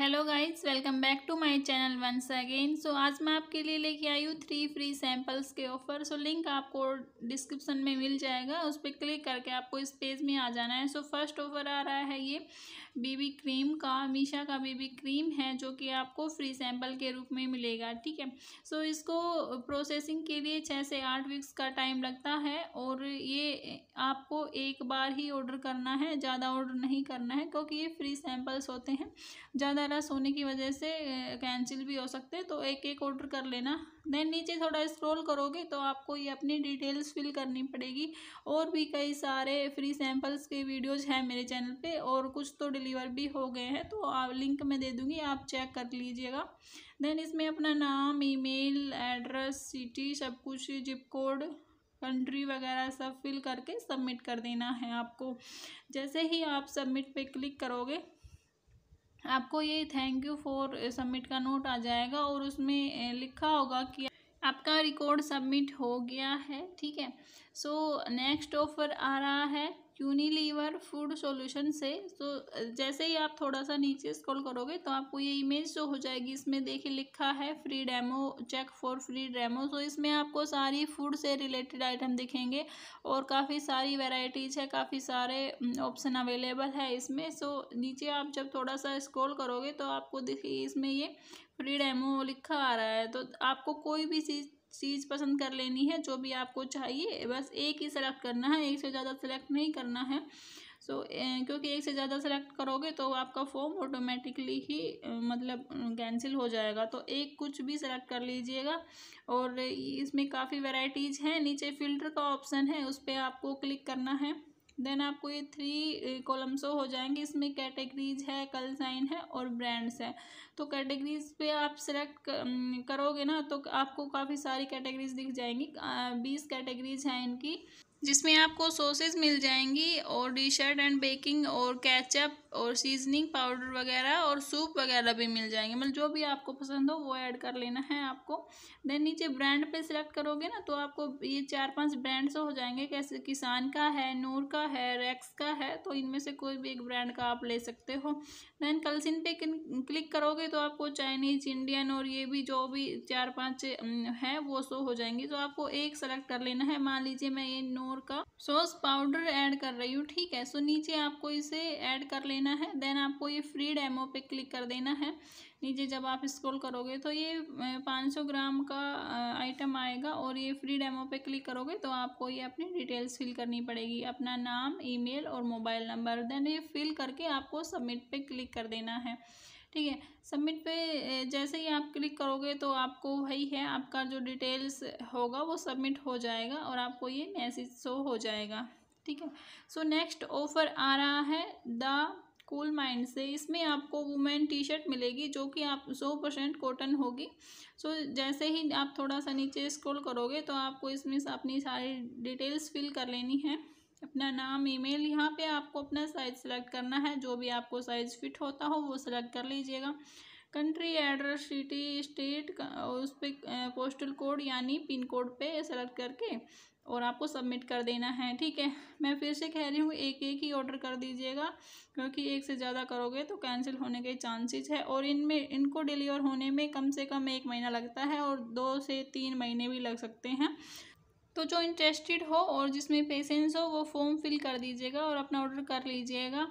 hello guys welcome back to my channel once again so आज मैं आपके लिए लेके आई हूँ थ्री फ्री सैंपल्स के ऑफ़र सो लिंक आपको डिस्क्रिप्शन में मिल जाएगा उस पर क्लिक करके आपको इस पेज में आ जाना है सो फर्स्ट ऑफ़र आ रहा है ये बीबी क्रीम का मीशा का बीबी क्रीम है जो कि आपको फ्री सैंपल के रूप में मिलेगा ठीक है सो so, इसको प्रोसेसिंग के लिए छः से आठ वीक्स का टाइम लगता है और ये आपको एक बार ही ऑर्डर करना है ज़्यादा ऑर्डर नहीं करना है क्योंकि ये फ्री सैंपल्स होते हैं ज़्यादा वायरस होने की वजह से कैंसिल भी हो सकते हैं तो एक एक ऑर्डर कर लेना देन नीचे थोड़ा स्क्रॉल करोगे तो आपको ये अपनी डिटेल्स फिल करनी पड़ेगी और भी कई सारे फ्री सैम्पल्स के वीडियोज हैं मेरे चैनल पे और कुछ तो डिलीवर भी हो गए हैं तो आप लिंक में दे दूँगी आप चेक कर लीजिएगा देन इसमें अपना नाम ईमेल एड्रेस सिटी सब कुछ जिप कोड कंट्री वगैरह सब फिल करके सबमिट कर देना है आपको जैसे ही आप सबमिट पे क्लिक करोगे आपको ये थैंक यू फॉर सबमिट का नोट आ जाएगा और उसमें लिखा होगा कि आपका रिकॉर्ड सबमिट हो गया है ठीक है सो नेक्स्ट ऑफर आ रहा है यूनिलीवर फूड सॉल्यूशन से तो जैसे ही आप थोड़ा सा नीचे स्क्रॉल करोगे तो आपको ये इमेज जो हो जाएगी इसमें देखिए लिखा है free demo check for free demo तो इसमें आपको सारी फूड से रिलेटेड आइटम दिखेंगे और काफ़ी सारी वेराइटीज़ है काफ़ी सारे ऑप्शन अवेलेबल है इसमें सो नीचे आप जब थोड़ा सा स्क्रॉल करोगे तो आपको देखिए इसमें ये फ्री डेमो लिखा आ रहा है तो आपको कोई भी चीज़ चीज़ पसंद कर लेनी है जो भी आपको चाहिए बस एक ही सेलेक्ट करना है एक से ज़्यादा सेलेक्ट नहीं करना है सो so, क्योंकि एक से ज़्यादा सेलेक्ट करोगे तो आपका फॉर्म ऑटोमेटिकली ही मतलब कैंसिल हो जाएगा तो एक कुछ भी सेलेक्ट कर लीजिएगा और इसमें काफ़ी वेराइटीज़ हैं नीचे फ़िल्टर का ऑप्शन है उस पर आपको क्लिक करना है देन आपको ये थ्री कॉलम्सो हो जाएंगे इसमें कैटेगरीज है कल साइन है और ब्रांड्स है तो कैटेगरीज पे आप सिलेक्ट करोगे ना तो आपको काफ़ी सारी कैटेगरीज दिख जाएंगी बीस कैटेगरीज हैं इनकी जिसमें आपको सॉसेज मिल जाएंगी और डिशर्ट एंड बेकिंग और कैचअप और सीजनिंग पाउडर वगैरह और सूप वगैरह भी मिल जाएंगे मतलब जो भी आपको पसंद हो वो ऐड कर लेना है आपको देन नीचे ब्रांड पे सिलेक्ट करोगे ना तो आपको ये चार पांच ब्रांड्स हो जाएंगे कैसे किसान का है नूर का है रेक्स का है तो इनमें से कोई भी एक ब्रांड का आप ले सकते हो देन कलसिन पे क्लिक करोगे तो आपको चाइनीज इंडियन और ये भी जो भी चार पाँच हैं वो शो हो जाएंगे तो आपको एक सेलेक्ट कर लेना है मान लीजिए मैं ये नूर मोर का सॉस पाउडर ऐड कर रही हूँ ठीक है सो नीचे आपको इसे ऐड कर लेना है देन आपको ये फ्री डेमो पे क्लिक कर देना है नीचे जब आप स्क्रॉल करोगे तो ये 500 ग्राम का आइटम आएगा और ये फ्री डेमो पे क्लिक करोगे तो आपको ये अपनी डिटेल्स फिल करनी पड़ेगी अपना नाम ईमेल और मोबाइल नंबर देन ये फिल करके आपको सबमिट पर क्लिक कर देना है ठीक है सबमिट पे जैसे ही आप क्लिक करोगे तो आपको वही है आपका जो डिटेल्स होगा वो सबमिट हो जाएगा और आपको ये मैसेज शो हो जाएगा ठीक है सो नेक्स्ट ऑफ़र आ रहा है द कूल माइंड से इसमें आपको वुमेन टी शर्ट मिलेगी जो कि आप सौ परसेंट कॉटन होगी सो so, जैसे ही आप थोड़ा सा नीचे स्क्रॉल करोगे तो आपको इसमें अपनी सारी डिटेल्स फिल कर लेनी है अपना नाम ईमेल यहाँ पे आपको अपना साइज सेलेक्ट करना है जो भी आपको साइज़ फिट होता हो वो सेलेक्ट कर लीजिएगा कंट्री एड्रेस सिटी स्टेट उस पर पोस्टल कोड यानी पिन कोड पे सेलेक्ट करके और आपको सबमिट कर देना है ठीक है मैं फिर से कह रही हूँ एक एक ही ऑर्डर कर दीजिएगा क्योंकि एक से ज़्यादा करोगे तो कैंसिल होने के चांसेस है और इनमें इनको डिलीवर होने में कम से कम एक महीना लगता है और दो से तीन महीने भी लग सकते हैं तो जो इंटरेस्टेड हो और जिसमें पेशेंस हो वो फॉर्म फिल कर दीजिएगा और अपना ऑर्डर कर लीजिएगा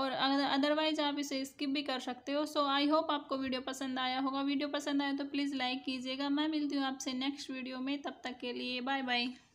और अदरवाइज आप इसे स्किप भी कर सकते हो सो आई होप आपको वीडियो पसंद आया होगा वीडियो पसंद आया तो प्लीज़ लाइक कीजिएगा मैं मिलती हूँ आपसे नेक्स्ट वीडियो में तब तक के लिए बाय बाय